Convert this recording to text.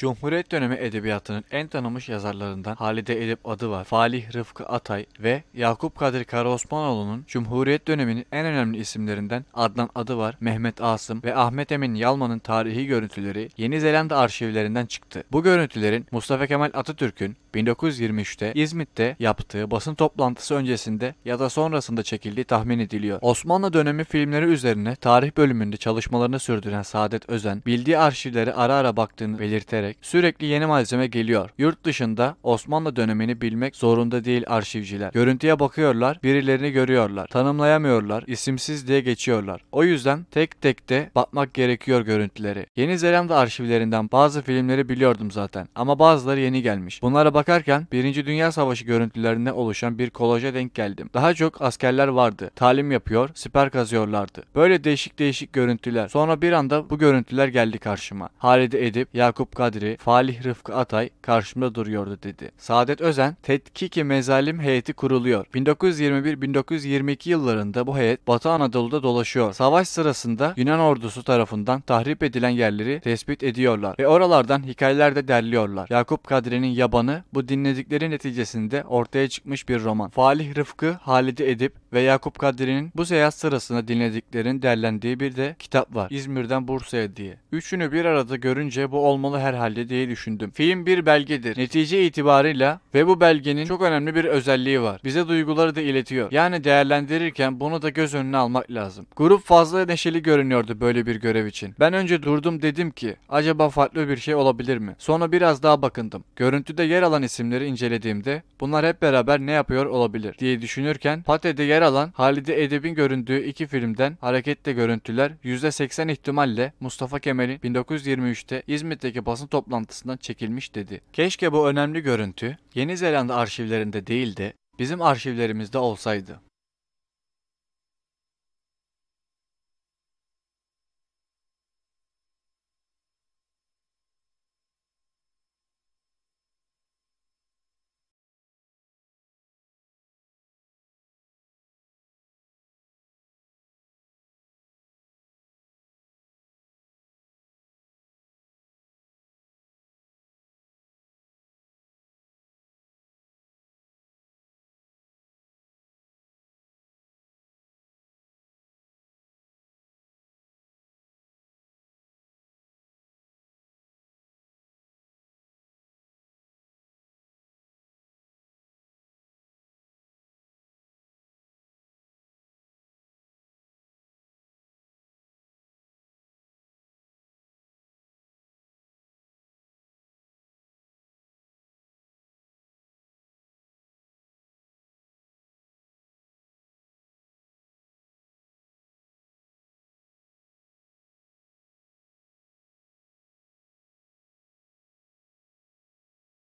Cumhuriyet dönemi edebiyatının en tanınmış yazarlarından Halide Edip adı var. Falih Rıfkı Atay ve Yakup Kadri Karaosmanoğlu'nun Cumhuriyet döneminin en önemli isimlerinden Adnan adı var. Mehmet Asım ve Ahmet Emin Yalman'ın tarihi görüntüleri Yeni Zelanda arşivlerinden çıktı. Bu görüntülerin Mustafa Kemal Atatürk'ün 1923'te İzmit'te yaptığı basın toplantısı öncesinde ya da sonrasında çekildiği tahmin ediliyor. Osmanlı dönemi filmleri üzerine tarih bölümünde çalışmalarını sürdüren Saadet Özen, bildiği arşivleri ara ara baktığını belirterek ederek sürekli yeni malzeme geliyor. Yurt dışında Osmanlı dönemini bilmek zorunda değil arşivciler. Görüntüye bakıyorlar, birilerini görüyorlar. Tanımlayamıyorlar, isimsiz diye geçiyorlar. O yüzden tek tek de bakmak gerekiyor görüntüleri. Yeni Zelanda arşivlerinden bazı filmleri biliyordum zaten ama bazıları yeni gelmiş. Bunlara bakarken 1. Dünya Savaşı görüntülerinde oluşan bir kolaja denk geldim. Daha çok askerler vardı. Talim yapıyor, siper kazıyorlardı. Böyle değişik değişik görüntüler. Sonra bir anda bu görüntüler geldi karşıma. Halide Edip, Yakup Kadir Müdiri Falih Rıfkı Atay karşımda duruyordu dedi. Saadet Özen, Tetkiki Mezalim heyeti kuruluyor. 1921-1922 yıllarında bu heyet Batı Anadolu'da dolaşıyor. Savaş sırasında Yunan ordusu tarafından tahrip edilen yerleri tespit ediyorlar ve oralardan hikayeler de derliyorlar. Yakup Kadri'nin Yabanı bu dinledikleri neticesinde ortaya çıkmış bir roman. Falih Rıfkı Halide Edip ve Yakup Kadri'nin bu seyahat sırasında dinlediklerin derlendiği bir de kitap var. İzmir'den Bursa'ya diye. Üçünü bir arada görünce bu olmalı herhalde diye düşündüm. Film bir belgedir. Netice itibarıyla ve bu belgenin çok önemli bir özelliği var. Bize duyguları da iletiyor. Yani değerlendirirken bunu da göz önüne almak lazım. Grup fazla neşeli görünüyordu böyle bir görev için. Ben önce durdum dedim ki acaba farklı bir şey olabilir mi? Sonra biraz daha bakındım. Görüntüde yer alan isimleri incelediğimde bunlar hep beraber ne yapıyor olabilir diye düşünürken Pate'de yer yer alan Halide edebin göründüğü iki filmden hareketle görüntüler %80 ihtimalle Mustafa Kemal'in 1923'te İzmit'teki basın toplantısından çekilmiş dedi. Keşke bu önemli görüntü Yeni Zelanda arşivlerinde değil de bizim arşivlerimizde olsaydı.